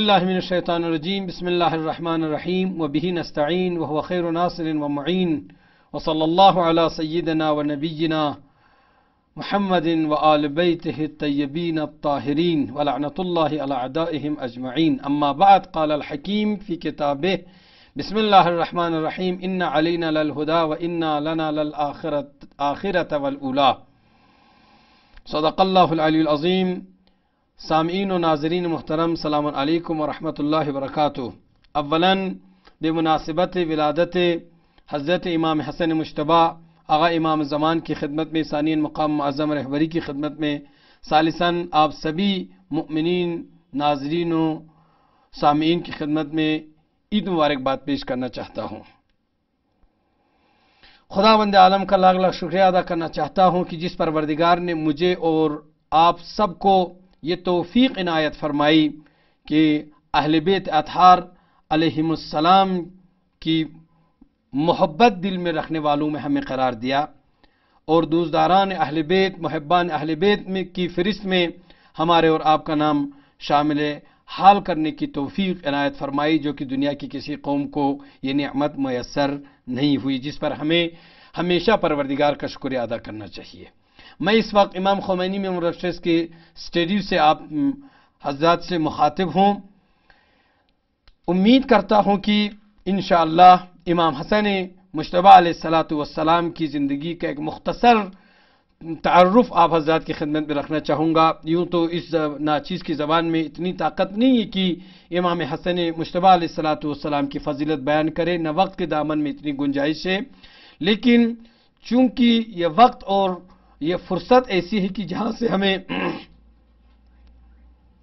الله من الشيطان الرجيم بسم الله الرحمن الرحيم وبه نستعين وهو خير ناصر ومعين وصلى الله على سيدنا ونبينا محمد وآل بيته الطيبين الطاهرين ولعنة الله على أعدائهم أجمعين أما بعد قال الحكيم في كتابه بسم الله الرحمن الرحيم إن علينا للهدى وإنا لنا للآخرة آخرة والأولى صدق الله العلي العظيم सामीन व नाजरीन मोहतरम सलाम वरहमल वरक अवला बेमनासिबत विलादत हज़रत इमाम हसन मुशतबा आगा इमाम ज़मान की खिदमत में सानियन मकाम अज़म रहबरी की खिदमत में सालिसन आप सभी ममिन नाजरीन व सामीन की खिदमत में ईद मुबारकबाद पेश करना चाहता हूँ खुदा बंद आलम का लाख लाख शुक्रिया अदा करना चाहता हूँ कि जिस परवरदिगार ने मुझे और आप सबको ये तोफ़ी इनायत फरमाई कि अहल बेत अतहार सलाम की मोहब्बत दिल में रखने वालों में हमें करार दिया और दूसदारान अहल बेत महब्बान अहल बेत में की फहरिस्त में हमारे और आपका नाम शामिल हाल करने की तोफ़ी इनायत फरमाई जो कि दुनिया की किसी कौम को ये नमत मैसर नहीं हुई जिस पर हमें हमेशा परवरदिगार का शुक्रिया अदा करना चाहिए मैं इस वक्त इमाम खोमैनी में रशेस के स्टेडियो से आप हजरात से मुखातिब हूँ उम्मीद करता हूँ कि इन इमाम हसन मुशतबा सलाम की ज़िंदगी का एक मुख्तर तारफ़ आप हजरात की खिदमत में रखना चाहूँगा यूँ तो इस नाचीज़ की ज़बान में इतनी ताकत नहीं है कि इमाम हसन मुशतबा सलाम की फजीलत बयान करे न वक्त के दामन में इतनी गुंजाइश है लेकिन चूँकि यह वक्त और ये फुर्सत ऐसी है कि जहां से हमें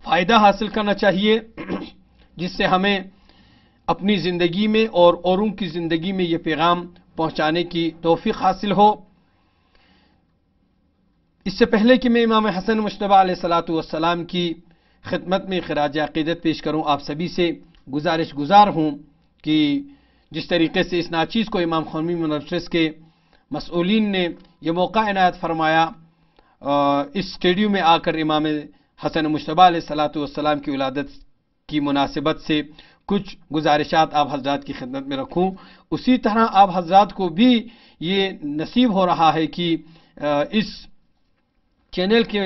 फ़ायदा हासिल करना चाहिए जिससे हमें अपनी ज़िंदगी में और औरों की ज़िंदगी में ये पैगाम पहुंचाने की तोफ़ी हासिल हो इससे पहले कि मैं इमाम हसन मुशतबा सलातम की खिदमत में खराज अकीदत पेश करूं आप सभी से गुजारिश गुजार हूं कि जिस तरीके से इस नाचीज़ को इमाम खौमी मुनस के मसूलिन ने यह मौका इनायत फरमाया इस स्टेडियम में आकर इमाम हसन मुशतबा सलाम की वलादत की मुनासिबत से कुछ गुजारिशात आप हजरात की खिदमत में रखूँ उसी तरह आप हजरात को भी ये नसीब हो रहा है कि इस चैनल के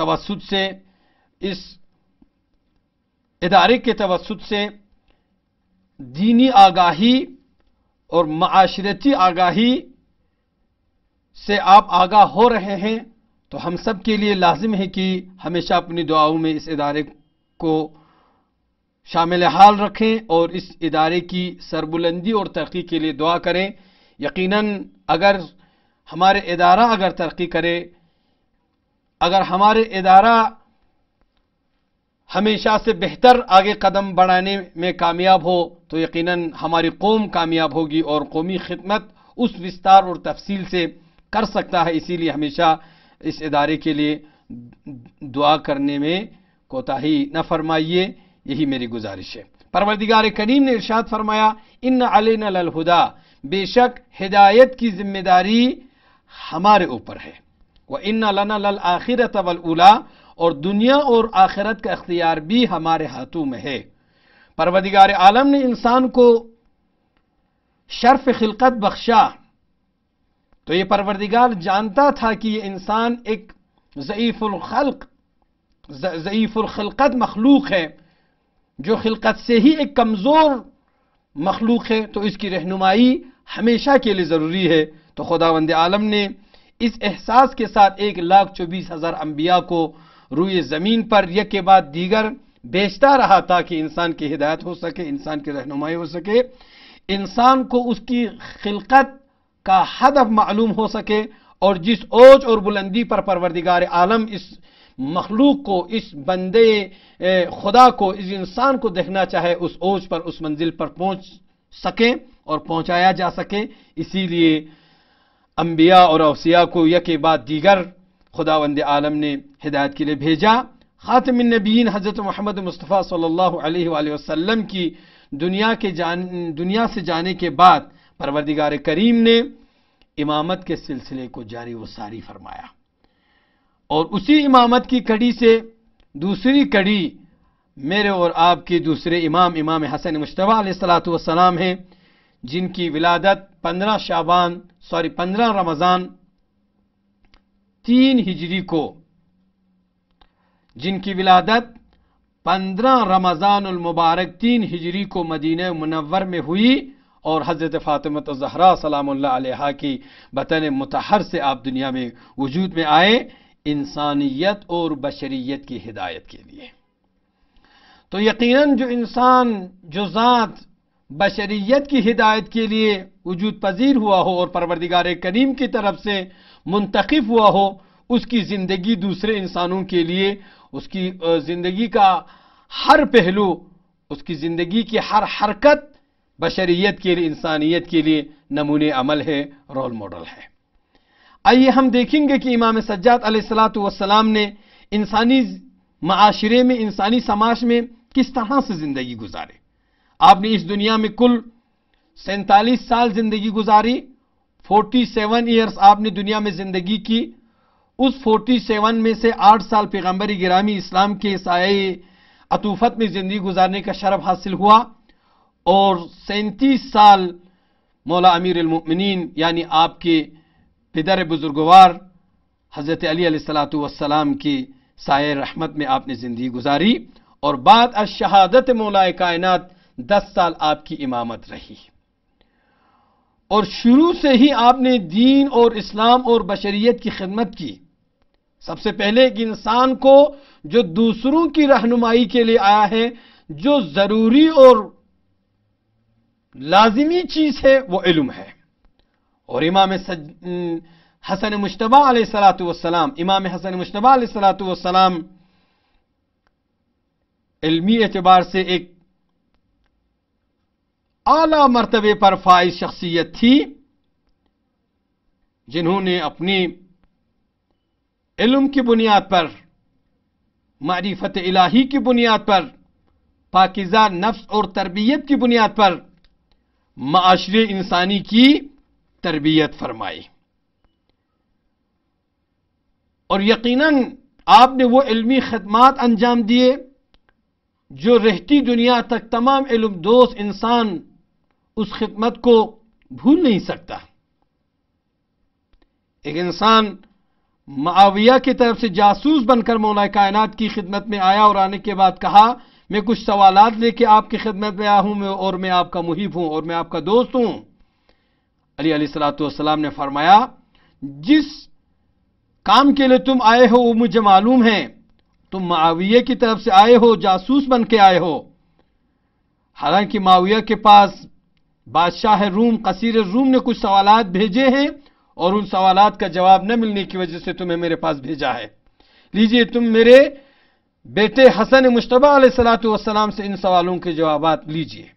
तवसत से इस इदारे के तवसत से दीनी आगाही और माशरती आगाही से आप आगाह हो रहे हैं तो हम सब के लिए लाजिम है कि हमेशा अपनी दुआओं में इस इदारे को शामिल हाल रखें और इस इदारे की सरबुलंदी और तरक्की के लिए दुआ करें यकीनन अगर हमारे इदारा अगर तरक्की करे अगर हमारे इदारा हमेशा से बेहतर आगे कदम बढ़ाने में कामयाब हो तो यकीनन हमारी कौम कामयाब होगी और कौमी खिदमत उस विस्तार और तफसील से कर सकता है इसीलिए हमेशा इस इदारे के लिए दुआ करने में कोताही न फरमाइए यही मेरी गुजारिश है परवरदिगार करीम ने इर्शाद फरमाया इन अलिन अलहुदा बेशक हिदायत की जिम्मेदारी हमारे ऊपर है वह इन लना लल आखिरत उला और दुनिया और आखिरत का अख्तियार भी हमारे हाथों में है परवदिगार आलम ने इंसान को शर्फ खिलकत बख्शा तो ये परवरदिगार जानता था कि ये इंसान एक ज़यीफ़ुल्खल्क ज़यीफ़ुल्खलकत मखलूक है जो खिलकत से ही एक कमज़ोर मखलूक है तो इसकी रहनुमाई हमेशा के लिए ज़रूरी है तो खुदा वंद आलम ने इस एहसास के साथ एक लाख चौबीस हज़ार अम्बिया को रुई ज़मीन पर यह के बाद दीगर बेचता रहा था कि इंसान की हिदायत हो सके इंसान की रहनुमाई हो सके इंसान को उसकी खिलकत का हदफ मालूम हो सके और जिस ओज और बुलंदी पर परवरदिगार आलम इस मखलूक को इस बंदे खुदा को इस इंसान को देखना चाहे उस ओज पर उस मंजिल पर पहुंच सके और पहुंचाया जा सके इसीलिए अम्बिया और अवसिया को यके बाद दीगर खुदा वंद आलम ने हिदायत के लिए भेजा खातम नबीन हज़रत मोहम्मद मुस्तफ़ा सल्ला वसलम की दुनिया के जान दुनिया से जाने के बाद परवरदिगार करीम ने इमामत के सिलसिले को जारी व सारी फरमाया और उसी इमामत की कड़ी से दूसरी कड़ी मेरे और आपके दूसरे इमाम इमाम हसन मुशतबा सलाम हैं जिनकी विलादत पंद्रह शाबान सॉरी पंद्रह रमज़ान तीन हिजरी को जिनकी विलादत पंद्रह रमज़ान मुबारक तीन हिजरी को मदीना मुनवर में हुई और हज़रत फ़ातिमत तो ज़हरा सलाम की बतन मतहर से आप दुनिया में वजूद में आए इंसानियत और बशरीत की हिदायत के लिए तो यकीन जो इंसान जो ज़ात बशरीत की हिदायत के लिए वजूद पजीर हुआ हो और परवरदिगार करीम की तरफ से मुंतखब हुआ हो उसकी ज़िंदगी दूसरे इंसानों के लिए उसकी ज़िंदगी का हर पहलू उसकी ज़िंदगी की हर हरकत बशरीत के लिए इंसानियत के लिए नमूने अमल है रोल मॉडल है आइए हम देखेंगे कि इमाम सज्जात सलाम ने इंसानी माशरे में इंसानी समाज में किस तरह से ज़िंदगी गुजारे आपने इस दुनिया में कुल सैंतालीस साल ज़िंदगी गुजारी फोर्टी सेवन ईयर्स आपने दुनिया में ज़िंदगी की उस फोर्टी सेवन में से आठ साल पैगंबरी गिरामी इस्लाम के साय अतूफत में ज़िंदगी गुजारने का शरफ हासिल हुआ और सैंतीस साल मौला अमीर अमीरमिन यानी आपके पिदर बुजुर्गवार हज़रत अली सलातम के साय रहमत में आपने ज़िंदगी गुजारी और बाद अ शहादत मौलाए कायनात दस साल आपकी इमामत रही और शुरू से ही आपने दीन और इस्लाम और बशरीत की खिदमत की सबसे पहले एक इंसान को जो दूसरों की रहनुमाई के लिए आया है जो ज़रूरी और लाजिमी चीज़ है वो इलम है और इमाम सज... हसन मुशतबा सलात वसलाम इमाम हसन मुशतबा सलात वसलाम इलमी एतबार से एक आला मरतबे पर फाइज शख्सियत थी जिन्होंने अपने इल्म की बुनियाद पर मारीफत इलाही की बुनियाद पर पाकिजा नफ्स और तरबियत की बुनियाद पर माशरे इंसानी की तरबियत फरमाई और यकीनन आपने वो इल्मी खदमात अंजाम दिए जो रहती दुनिया तक तमाम इलम दोस्त इंसान उस खिदमत को भूल नहीं सकता एक इंसान माविया की तरफ से जासूस बनकर मौला कायनात की खिदमत में आया और आने के बाद कहा मैं कुछ सवालात लेके आपकी खिदमत में आया हूं मैं और मैं आपका मुहिब हूं और मैं आपका दोस्त हूं अली सलाम ने फरमाया जिस काम के लिए तुम आए हो वो मुझे मालूम है तुम माविया की तरफ से आए हो जासूस बन के आए हो हालांकि माविया के पास बादशाह रूम कसीर रूम ने कुछ सवालात भेजे हैं और उन सवालात का जवाब न मिलने की वजह से तुम्हें मेरे पास भेजा है लीजिए तुम मेरे बेटे हसन मुशतबा सलाम से इन सवालों के जवाब लीजिए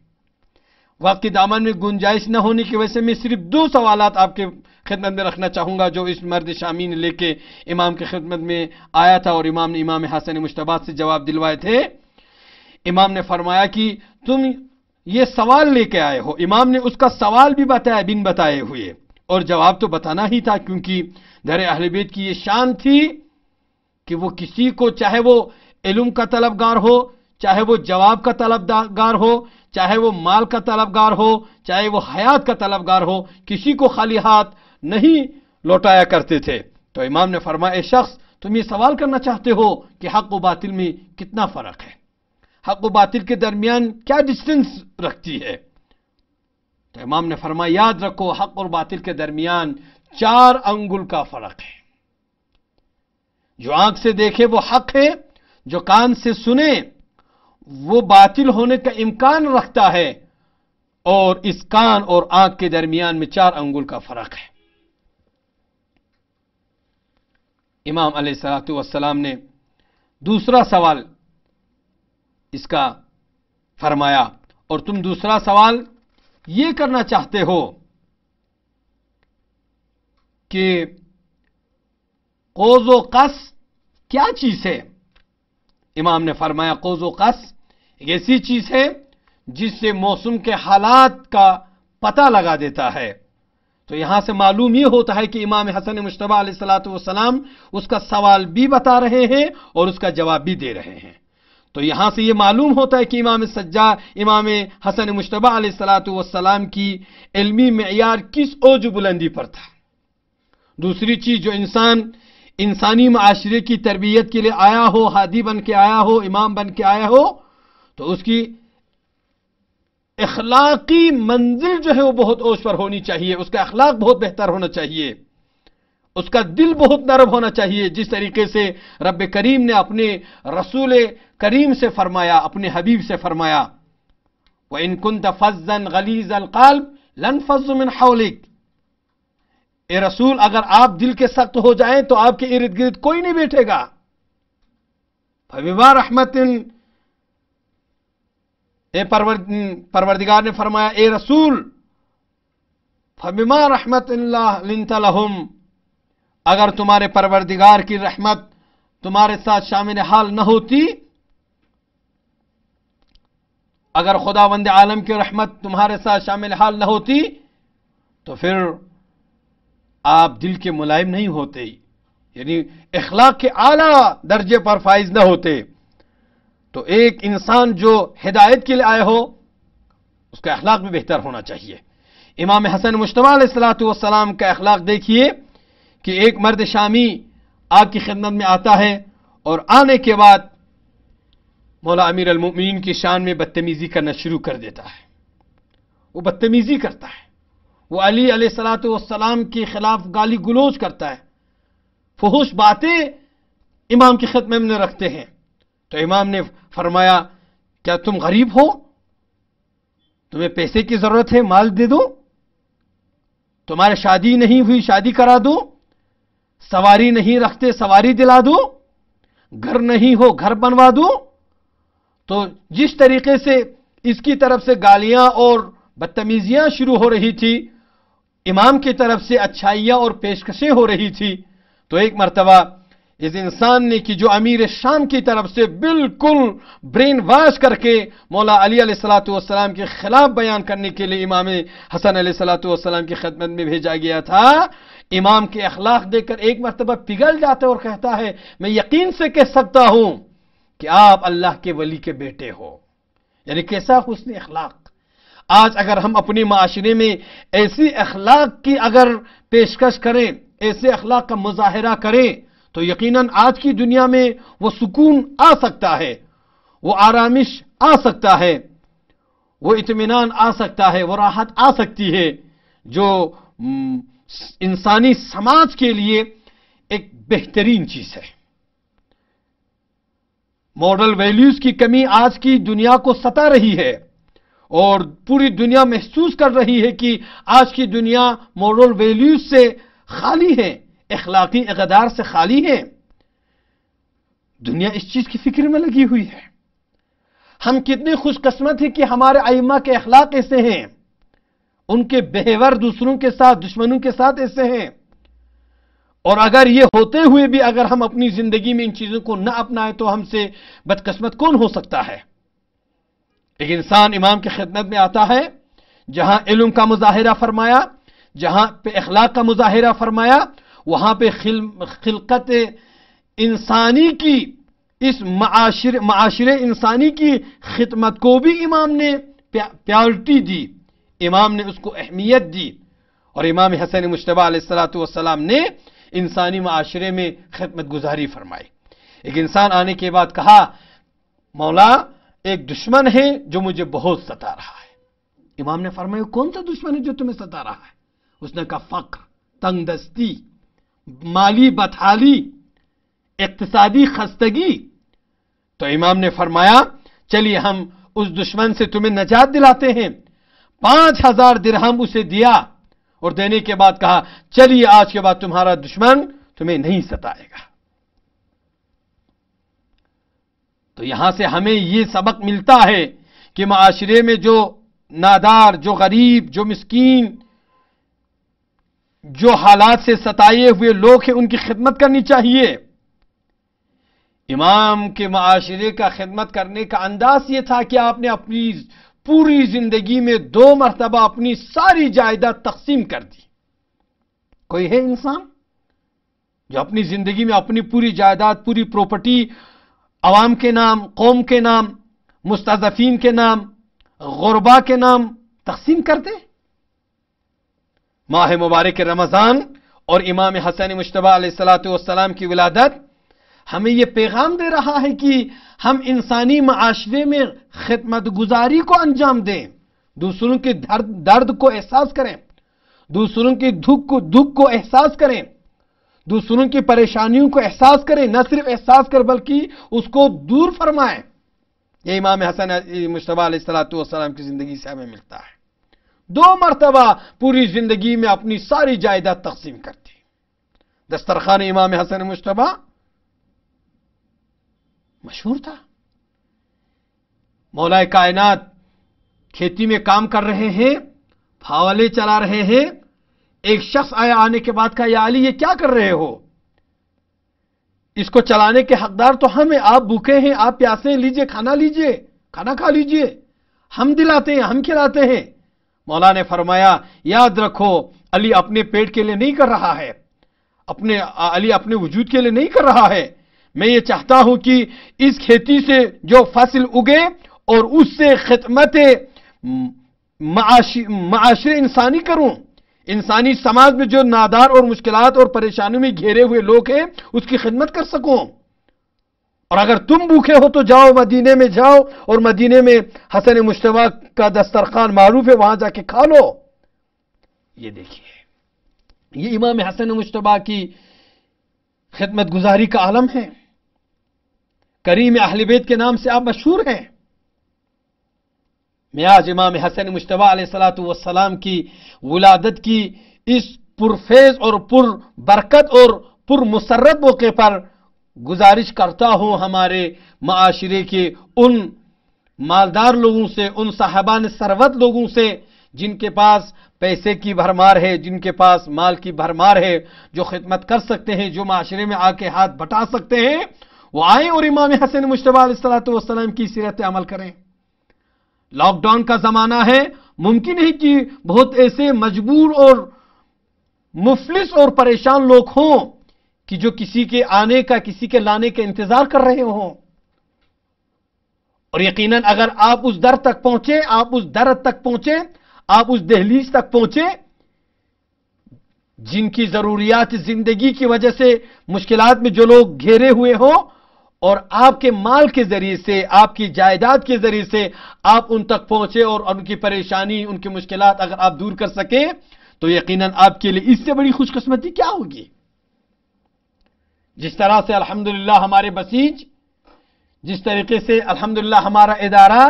वक्त के दामन में गुंजाइश न होने की वजह से मैं सिर्फ दो सवाल आपके खिदमत में रखना चाहूंगा जो इस मर्द शामी ने लेके इमाम की खिदमत में आया था और इमाम ने इमाम हसन मुशतबा से जवाब दिलवाए थे इमाम ने फरमाया कि तुम ये सवाल लेके आए हो इमाम ने उसका सवाल भी बताया बिन बताए हुए और जवाब तो बताना ही था क्योंकि दर अहलबेद की ये शान थी कि वो किसी को चाहे वो इलम का तलबगार हो चाहे वो जवाब का तलबगार हो चाहे वो माल का तलबगार हो चाहे वो हयात का तलबगार हो किसी को खाली हाथ नहीं लौटाया करते थे तो इमाम ने फरमाया शख्स तुम ये सवाल करना चाहते हो कि हक व बातिल में कितना फ़र्क है हक व बातिल के दरमियान क्या डिस्टेंस रखती है तो इमाम ने फरमाया याद रखो हक और बातिल के दरमियान चार अंगुल का फ़र्क है जो आंख से देखे वो हक है जो कान से सुने वो बातिल होने का इम्कान रखता है और इस कान और आंख के दरमियान में चार अंगुल का फर्क है इमाम सलाम ने दूसरा सवाल इसका फरमाया और तुम दूसरा सवाल ये करना चाहते हो कि कोजो कस क्या चीज है इमाम ने फरमाया कोज़ो कस एक ऐसी चीज़ है जिससे मौसम के हालात का पता लगा देता है तो यहां से मालूम यह होता है कि इमाम हसन मुशतबा सलाम उसका सवाल भी बता रहे हैं और उसका जवाब भी दे रहे हैं तो यहां से यह मालूम होता है कि इमाम सज्जा इमाम हसन मुशतबा वसलाम की इलमी मैार किस ओज बुलंदी पर था दूसरी चीज़ जो इंसान इंसानी माशरे की तरबियत के लिए आया हो हादी बन के आया हो इमाम बन के आया हो तो उसकी अखलाकी मंजिल जो है वो बहुत ओश पर होनी चाहिए उसका अखलाक बहुत बेहतर होना चाहिए उसका दिल बहुत नरम होना चाहिए जिस तरीके से रब करीम ने अपने रसूल करीम से फरमाया अपने हबीब से फरमाया वह इनकुन फजन गलीज अलकाल लन फजुमिन हौलिक ए रसूल अगर आप दिल के सख्त हो जाए तो आपके इर्द गिर्द कोई नहीं बैठेगा फविवार रहमतिन ए परवरदिगार ने फरमाया ए रसूल फबिमा रहमत लहम अगर तुम्हारे परवरदिगार की रहमत तुम्हारे साथ शामिल हाल न होती अगर खुदा वंदे आलम की रहमत तुम्हारे साथ शामिल हाल न होती तो फिर आप दिल के मुलायम नहीं होते यानी इखलाक के आला दर्जे पर फाइज न होते तो एक इंसान जो हिदायत के लिए आए हो उसका अखलाक भी बेहतर होना चाहिए इमाम हसन सलातम का अखलाक देखिए कि एक मर्द शामी आपकी खिदमत में आता है और आने के बाद मौला अमीर अलमीन की शान में बदतमीज़ी करना शुरू कर देता है वो बदतमीज़ी करता है वो अली सलाम के खिलाफ गाली गुलोज करता है फहूश बातें इमाम की खत्म में रखते हैं तो इमाम ने फरमाया क्या तुम गरीब हो तुम्हें पैसे की जरूरत है माल दे दो तुम्हारे शादी नहीं हुई शादी करा दो सवारी नहीं रखते सवारी दिला दो घर नहीं हो घर बनवा दो तो जिस तरीके से इसकी तरफ से गालियां और बदतमीजियां शुरू हो रही थी इमाम की तरफ से अच्छाइयाँ और पेशकशें हो रही थी तो एक मरतबा इस इंसान ने कि जो अमीर शाम की तरफ से बिल्कुल ब्रेन वाश करके मौला अली सलाम के खिलाफ बयान करने के लिए इमाम हसन अली सलाम की खदमत में भेजा गया था इमाम के अखलाक देकर एक मरतबा पिघल जाता और कहता है मैं यकीन से कह सकता हूं कि आप अल्लाह के वली के बेटे हो यानी कैसा उसने अखलाक आज अगर हम अपने माशरे में ऐसी अखलाक की अगर पेशकश करें ऐसे अखलाक का मुजाहरा करें तो यकीन आज की दुनिया में वह सुकून आ सकता है वह आरामिश आ सकता है वह इतमान आ सकता है वह राहत आ सकती है जो इंसानी समाज के लिए एक बेहतरीन चीज है मॉरल वैल्यूज की कमी आज की दुनिया को सता रही है और पूरी दुनिया महसूस कर रही है कि आज की दुनिया मॉरल वैल्यूज से खाली है अखलाकी इकदार से खाली है दुनिया इस चीज की फिक्र में लगी हुई है हम कितने खुशकस्मत हैं कि हमारे आइमा के अखलाक ऐसे हैं उनके बेहवर दूसरों के साथ दुश्मनों के साथ ऐसे हैं और अगर ये होते हुए भी अगर हम अपनी जिंदगी में इन चीजों को ना अपनाएं तो हमसे बदकस्मत कौन हो सकता है एक इंसान इमाम की खिदमत में आता है जहां इलम का मुजाहरा फरमाया जहां पे अखलाक का मुजाहरा फरमाया वहां पर खिल, खिलकत इंसानी की इस माशरे माशिर, इंसानी की खिदमत को भी इमाम ने प्योरिटी प्यारिटी दी इमाम ने उसको अहमियत दी और इमाम हसन मुशतबा सलाम ने इंसानी माशरे में खिदमत गुजारी फरमाई एक इंसान आने के बाद कहा मौला एक दुश्मन है जो मुझे बहुत सता रहा है इमाम ने फरमाया कौन सा दुश्मन है जो तुम्हें सता रहा है उसने कहा फक्र तंगदस्ती माली बथाली इकतसादी खस्तगी तो इमाम ने फरमाया चलिए हम उस दुश्मन से तुम्हें नजात दिलाते हैं पांच हजार दिरहम उसे दिया और देने के बाद कहा चलिए आज के बाद तुम्हारा दुश्मन तुम्हें नहीं सताएगा तो यहां से हमें ये सबक मिलता है कि माशरे में जो नादार जो गरीब जो मस्किन जो हालात से सताए हुए लोग हैं उनकी खिदमत करनी चाहिए इमाम के माशरे का खिदमत करने का अंदाज यह था कि आपने अपनी पूरी जिंदगी में दो मरतबा अपनी सारी जायदाद तकसीम कर दी कोई है इंसान जो अपनी जिंदगी में अपनी पूरी जायदाद पूरी प्रॉपर्टी आवाम के नाम कौम के नाम मुस्तफ़ीन के नाम गुरबा के नाम तकसीम करते माह मुबारक रमज़ान और इमाम हसैन मुशतबा सलाम की विलादत हमें यह पैगाम दे रहा है कि हम इंसानी माशरे में खिदमत गुजारी को अंजाम दें दूसरों के दर्द दर्द को एहसास करें दूसरों के दुख को दुख को एहसास करें दूसरों की परेशानियों को एहसास करें न सिर्फ एहसास कर बल्कि उसको दूर फरमाएं ये इमाम हसन मुशतबा सलातम की ज़िंदगी से हमें मिलता है दो मरतबा पूरी ज़िंदगी में अपनी सारी जायदाद तकसीम करती दस्तरखान इमाम हसन मुशतबा मशहूर था मौलाए कायनात खेती में काम कर रहे हैं फावले चला रहे हैं एक शख्स आया आने के बाद कहा या अली ये क्या कर रहे हो इसको चलाने के हकदार तो हम आप भूखे हैं आप प्यासे हैं लीजिए खाना लीजिए खाना खा लीजिए हम दिलाते हैं हम खिलाते हैं मौला ने फरमाया याद रखो अली अपने पेट के लिए नहीं कर रहा है अपने अली अपने वजूद के लिए नहीं कर रहा है मैं ये चाहता हूं कि इस खेती से जो फसल उगे और उससे खिदमत माशरे इंसानी करूं इंसानी समाज में जो नादार और मुश्किल और परेशानियों में घेरे हुए लोग हैं उसकी खिदमत कर सको और अगर तुम भूखे हो तो जाओ मदीने में जाओ और मदीने में हसन मुशतबा का दस्तरखान मारूफ है वहां जाके खा लो ये देखिए ये इमाम हसन मुशतबा की खिदमत गुजारी का आलम है करीम अहलबेद के नाम से आप मशहूर हैं मैं आज इमाम हसन मुशतबा सलाम की वलादत की इस पुरफेज और पुर बरकत और पुर मुसरत मौके पर गुजारिश करता हूँ हमारे माशरे के उन मालदार लोगों से उन साहबान सरवत लोगों से जिनके पास पैसे की भरमार है जिनके पास माल की भरमार है जो खिदमत कर सकते हैं जो माशरे में आके हाथ बटा सकते हैं वो आए और इमाम हसन मुशतबा सलात वसलम की सीरत अमल करें लॉकडाउन का जमाना है मुमकिन है कि बहुत ऐसे मजबूर और मुफलिस और परेशान लोग हों कि जो किसी के आने का किसी के लाने का इंतजार कर रहे हों और यकीनन अगर आप उस दर तक पहुंचे आप उस दर तक पहुंचे आप उस दहलीज तक पहुंचे जिनकी जरूरियात जिंदगी की वजह से मुश्किलात में जो लोग घेरे हुए हों और आपके माल के जरिए से आपकी जायदाद के जरिए से आप उन तक पहुंचे और उनकी परेशानी उनकी मुश्किल अगर आप दूर कर सकें तो यकीन आपके लिए इससे बड़ी खुशकस्मती क्या होगी जिस तरह से अल्हम्दुलिल्लाह हमारे बसीज जिस तरीके से अल्हम्दुलिल्लाह हमारा इदारा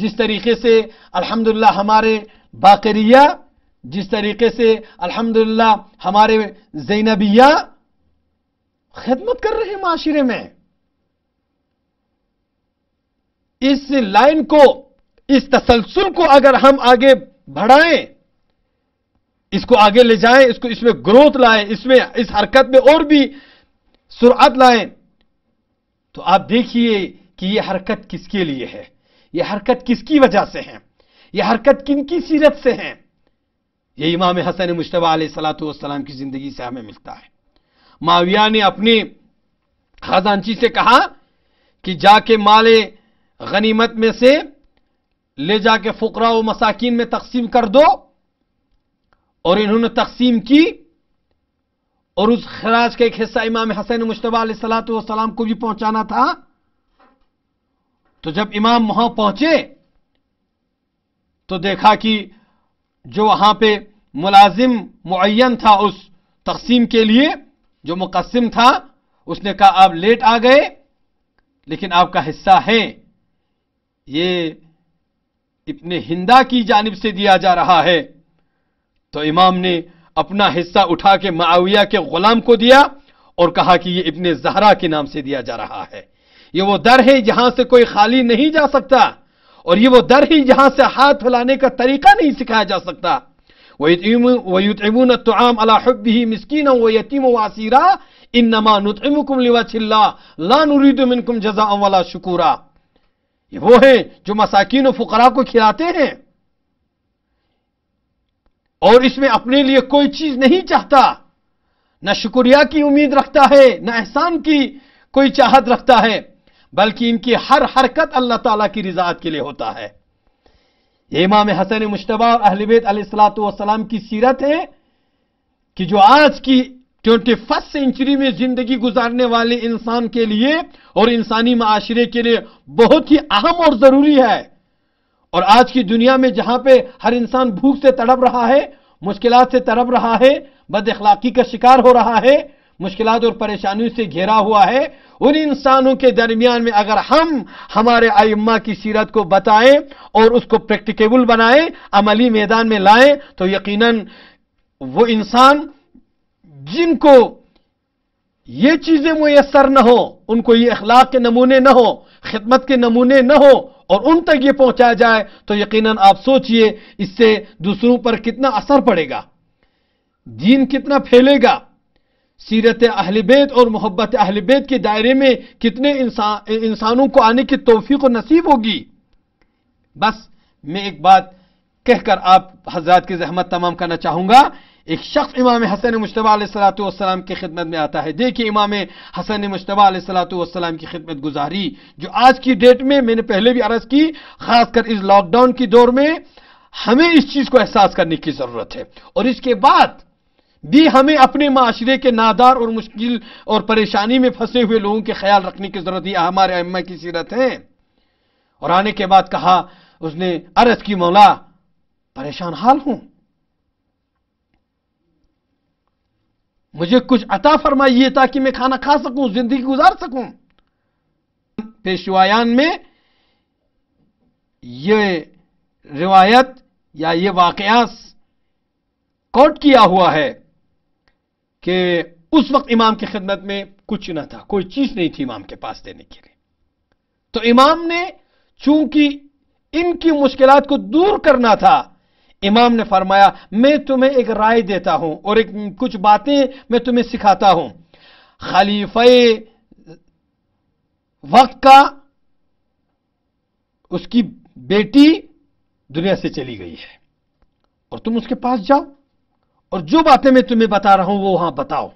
जिस तरीके से अल्हम्दुलिल्लाह हमारे बाकरिया जिस तरीके से अल्हम्दुलिल्लाह हमारे जैनबिया खिदमत कर रहे हैं माशरे में इस लाइन को इस तसलसल को अगर हम आगे बढ़ाएं इसको आगे ले जाएं इसको इसमें ग्रोथ लाएं इसमें इस हरकत में और भी सुरत लाएं तो आप देखिए कि यह हरकत किसके लिए है यह हरकत किसकी वजह से है यह हरकत किन की सीरत से है यह इमाम हसन मुशतबा सलात की ज़िंदगी से हमें मिलता है माविया ने अपने खजानची से कहा कि जाके माले गनीमत में से ले जाके फुकरा व मसाकिन में तकसीम कर दो और इन्होंने तकसीम की और उस खराज का एक हिस्सा इमाम हसन मुशतबा सलाम को भी पहुंचाना था तो जब इमाम वहां पहुंचे तो देखा कि जो वहां पे मुलाजिम मुन था उस तकसीम के लिए जो मुकसिम था उसने कहा आप लेट आ गए लेकिन आपका हिस्सा है ये इतने हिंदा की जानब से दिया जा रहा है तो इमाम ने अपना हिस्सा उठा के माविया के गुलाम को दिया और कहा कि ये इतने जहरा के नाम से दिया जा रहा है ये वो दर है जहां से कोई खाली नहीं जा सकता और ये वो दर ही जहां से हाथ फैलाने का तरीका नहीं सिखाया जा सकता वयुतमून तुआम अला हब्बी मिसकीन व यतीम वासीरा इन नमा नुतमकुम लिवाचिल्ला ला नुरीदमिनकुम जजा वाला शुकूरा ये वो हैं जो मसाकिन फ़ुकरा को खिलाते हैं और इसमें अपने लिए कोई चीज़ नहीं चाहता न शुक्रिया की उम्मीद रखता है न एहसान की कोई चाहत रखता है बल्कि इनकी हर हरकत अल्लाह ताला की रिजात के लिए होता है ये इमाम हसन मुशतबा और अहलबेत अलसलाम की सीरत है कि जो आज की ट्वेंटी फर्स्ट सेंचुरी में जिंदगी गुजारने वाले इंसान के लिए और इंसानी माशरे के लिए बहुत ही अहम और जरूरी है और आज की दुनिया में जहां पे हर इंसान भूख से तड़प रहा है मुश्किल से तड़प रहा है बद का शिकार हो रहा है मुश्किल और परेशानियों से घेरा हुआ है उन इंसानों के दरमियान में अगर हम हमारे अम्मा की सीरत को बताएं और उसको प्रैक्टिकेबल बनाएं अमली मैदान में लाएं तो यकीनन वो इंसान जिनको ये चीजें मुयसर न हो उनको ये अखलाक के नमूने न हो खिदमत के नमूने न हो और उन तक ये पहुंचाया जाए तो यकीनन आप सोचिए इससे दूसरों पर कितना असर पड़ेगा दीन कितना फैलेगा सीरत अहल बैत और मोहब्बत अहल बैत के दायरे में कितने इंसानों इंसानों को आने की को नसीब होगी बस मैं एक बात कहकर आप हजरात की जहमत तमाम करना चाहूंगा एक शख्स इमाम हसन मुशतबालाम की खिदमत में आता है देखिए इमाम हसन मुशतबालाम की खिदमत गुजारी जो आज की डेट में मैंने पहले भी अर्ज की खासकर इस लॉकडाउन के दौर में हमें इस चीज़ को एहसास करने की ज़रूरत है और इसके बाद दी हमें अपने माशरे के नादार और मुश्किल और परेशानी में फंसे हुए लोगों के ख्याल रखने की जरूरत ही हमारे अम्मा की सीरत है और आने के बाद कहा उसने अरज की मौला परेशान हाल हूं मुझे कुछ अता फरमाइए ताकि मैं खाना खा सकूं जिंदगी गुजार सकूं पेशवायान में यह रिवायत या ये वाकयास कोट किया हुआ है कि उस वक्त इमाम की खिदमत में कुछ ना था कोई चीज नहीं थी इमाम के पास देने के लिए तो इमाम ने चूंकि इनकी मुश्किल को दूर करना था इमाम ने फरमाया मैं तुम्हें एक राय देता हूं और एक कुछ बातें मैं तुम्हें सिखाता हूं खलीफे वक्त का उसकी बेटी दुनिया से चली गई है और तुम उसके पास जाओ और जो बातें मैं तुम्हें बता रहा हूं वो वहां बताओ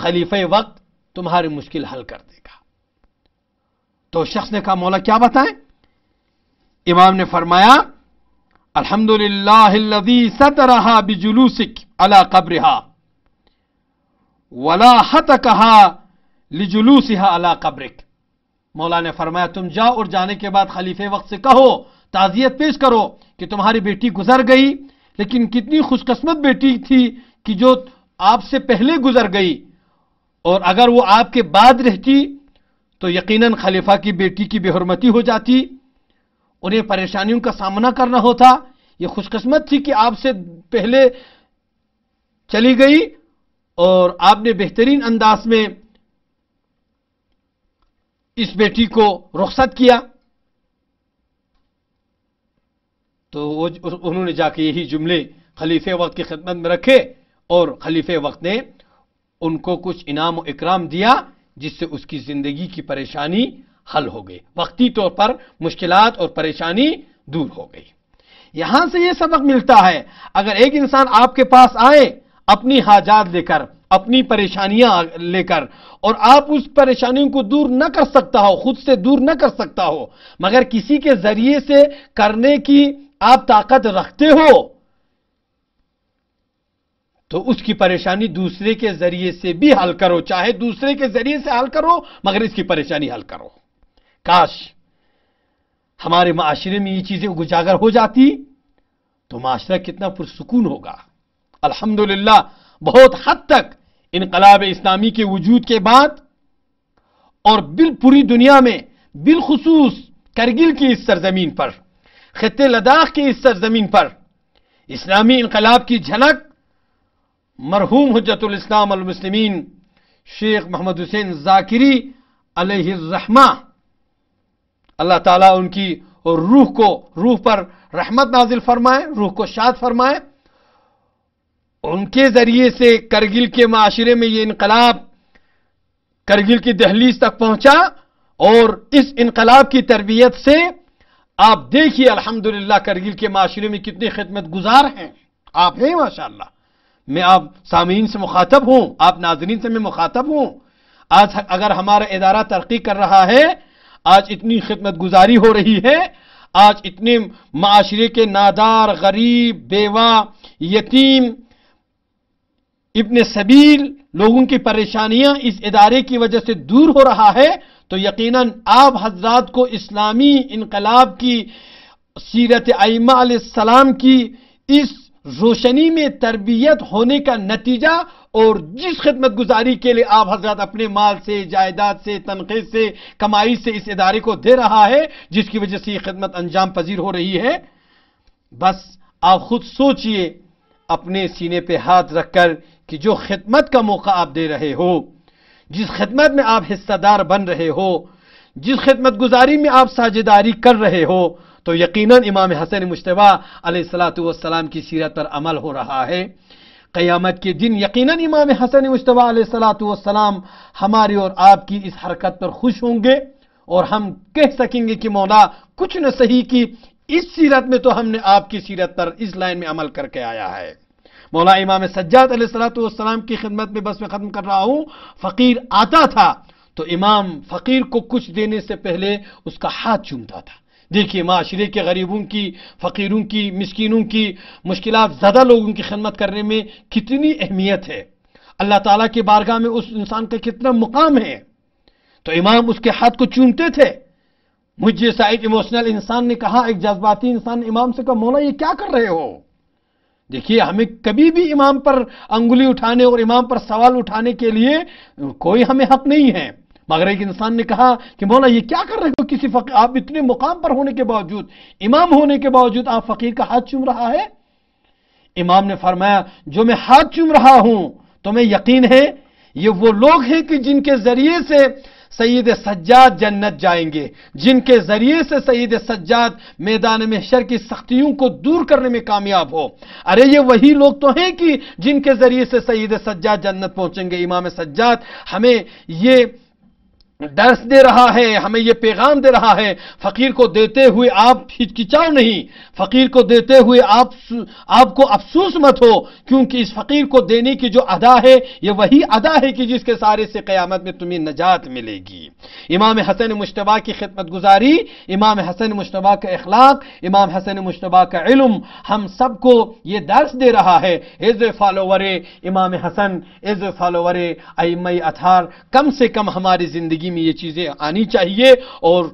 खलीफे वक्त तुम्हारी मुश्किल हल कर देगा तो शख्स ने कहा मौला क्या बताएं इमाम ने फरमाया सत रहा बिजुलूसिक अला कब्रिहा वला हत कहा लिजुलूसिहा अला कब्रिक मौला ने फरमाया तुम जाओ और जाने के बाद खलीफे वक्त से कहो ताजियत पेश करो कि तुम्हारी बेटी गुजर गई लेकिन कितनी खुशकस्मत बेटी थी कि जो आपसे पहले गुजर गई और अगर वो आपके बाद रहती तो यकीनन खलीफा की बेटी की बेहरमती हो जाती उन्हें परेशानियों का सामना करना होता ये खुशकस्मत थी कि आपसे पहले चली गई और आपने बेहतरीन अंदाज में इस बेटी को रुखसत किया तो वो उन्होंने जाके यही जुमले खलीफे वक्त की खिदमत में रखे और खलीफे वक्त ने उनको कुछ इनाम और इकराम दिया जिससे उसकी ज़िंदगी की परेशानी हल हो गई वक्ती तौर पर मुश्किल और परेशानी दूर हो गई यहां से यह सबक मिलता है अगर एक इंसान आपके पास आए अपनी हाजात लेकर अपनी परेशानियां लेकर और आप उस परेशानियों को दूर न कर सकता हो खुद से दूर न कर सकता हो मगर किसी के जरिए से करने की आप ताकत रखते हो तो उसकी परेशानी दूसरे के जरिए से भी हल करो चाहे दूसरे के जरिए से हल करो मगर इसकी परेशानी हल करो काश हमारे माशरे में ये चीजें उजागर हो जाती तो माशरा कितना पुरसकून होगा अल्हम्दुलिल्लाह बहुत हद तक इनकलाब इस्लामी के वजूद के बाद और बिल पूरी दुनिया में बिलखसूस करगिल की इस सरजमीन पर खत्े लद्दाख की इस सरजमीन पर इस्लामी इनकलाब की झलक मरहूम अल मुस्लिमीन शेख मोहम्मद हुसैन जाकिरी अलहमा अल्लाह ताला उनकी रूह को रूह पर रहमत नाजिल फरमाए रूह को शाद फरमाए उनके जरिए से करगिल के माशरे में ये इनकलाब करगिल की दहलीज तक पहुंचा और इस इनकलाब की तरबियत से आप देखिए अल्हम्दुलिल्लाह करगिल के माशरे में कितनी खिदमत गुजार हैं आप हैं माशाल्लाह मैं आप सामीन से मुखातब हूं आप नाजरीन से मैं मुखातब हूं आज अगर हमारा इदारा तरक्की कर रहा है आज इतनी खिदमत गुजारी हो रही है आज इतने माशरे के नादार गरीब बेवा यतीम इबन सबील लोगों की परेशानियां इस इदारे की वजह से दूर हो रहा है तो यकीन आप हजरात को इस्लामी इनकलाब की सीरत आईमाम की इस रोशनी में तरबियत होने का नतीजा और जिस खिदमत गुजारी के लिए आप हजरत अपने माल से जायदाद से तनख्वाह से कमाई से इस इदारे को दे रहा है जिसकी वजह से यह खिदमत अंजाम पजीर हो रही है बस आप खुद सोचिए अपने सीने पर हाथ रखकर कि जो खिदमत का मौका आप दे रहे हो जिस खिदमत में आप हिस्सेदार बन रहे हो जिस खिदमत गुजारी में आप साझेदारी कर रहे हो तो यकीनन इमाम हसन मुशतबा सलाम की सीरत पर अमल हो रहा है क़यामत के दिन यकीनन इमाम हसन मुशतबा सलाम हमारी और आपकी इस हरकत पर खुश होंगे और हम कह सकेंगे कि मौला कुछ न सही कि इस सीरत में तो हमने आपकी सीरत पर इस लाइन में अमल करके आया है मौला इमाम सज्जाद सलाम की खिदमत में बस में ख़त्म कर रहा हूँ फ़कीर आता था तो इमाम फ़कीर को कुछ देने से पहले उसका हाथ चूमता था देखिए माशरे के गरीबों की फ़कीरों की मिसकीनों की मुश्किल ज़्यादा लोगों की खिदमत करने में कितनी अहमियत है अल्लाह ताला के बारगाह में उस इंसान का कितना मुकाम है तो इमाम उसके हाथ को चूमते थे मुझे सा एक इमोशनल इंसान ने कहा एक जज्बाती इंसान इमाम से कहा मौला ये क्या कर रहे हो देखिए हमें कभी भी इमाम पर अंगुली उठाने और इमाम पर सवाल उठाने के लिए कोई हमें हक नहीं है मगर एक इंसान ने कहा कि मौला ये क्या कर रहे हो किसी फकीर आप इतने मुकाम पर होने के बावजूद इमाम होने के बावजूद आप फकीर का हाथ चूम रहा है इमाम ने फरमाया जो मैं हाथ चूम रहा हूं तो मैं यकीन है ये वो लोग हैं कि जिनके जरिए से सईद सज्जाद जन्नत जाएंगे जिनके ज़रिए से सईद सज्जाद मैदान में शर की सख्तियों को दूर करने में कामयाब हो अरे ये वही लोग तो हैं कि जिनके ज़रिए से सईद सज्जाद जन्नत पहुंचेंगे इमाम सज्जाद हमें ये दर्श दे रहा है हमें यह पैगाम दे रहा है फकीर को देते हुए आप हिचकिचाओ नहीं फकीर को देते हुए आप आपको अफसोस मत हो क्योंकि इस फकीर को देने की जो अदा है ये वही अदा है कि जिसके सहारे से क्यामत में तुम्हें नजात मिलेगी इमाम हसन मुशतबा की खिदमत गुजारी इमाम हसन मुशतबा का अखलाक इमाम हसन मुशतबा का इलम हम सबको ये दर्श दे रहा है as follower Imam Hasan as follower अम अथार कम से कम हमारी ज़िंदगी में ये चीज़ें आनी चाहिए और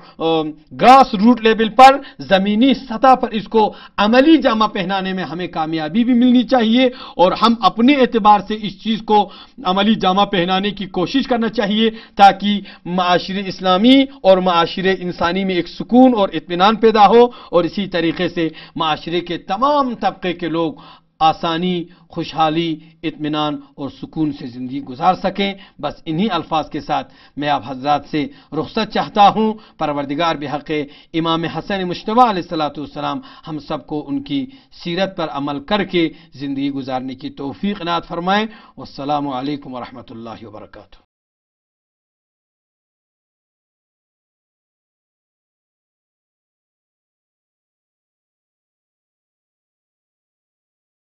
ग्रास रूट लेवल पर ज़मीनी सतह पर इस को अमली जामा पहनाने में हमें कामयाबी भी मिलनी चाहिए और हम अपने एतबार से इस चीज़ को अमली जामा पहनाने की कोशिश करना चाहिए ताकि माशरे इस्लामी और माशरे इंसानी में एक सुकून और इतमान पैदा हो और इसी तरीके से माशरे के तमाम तबके के लोग आसानी खुशहाली इतमान और सुकून से ज़िंदगी गुजार सकें बस इन्हीं अल्फाज के साथ मैं आप हजरात से रुख्सत चाहता हूँ परवरदिगार बेहक इमाम हसन मुशतबा सलाम हम सबको उनकी सीरत पर अमल करके ज़िंदगी गुजारने की तोफ़ी नात फरमाएँ वालकम वरहमल वर्का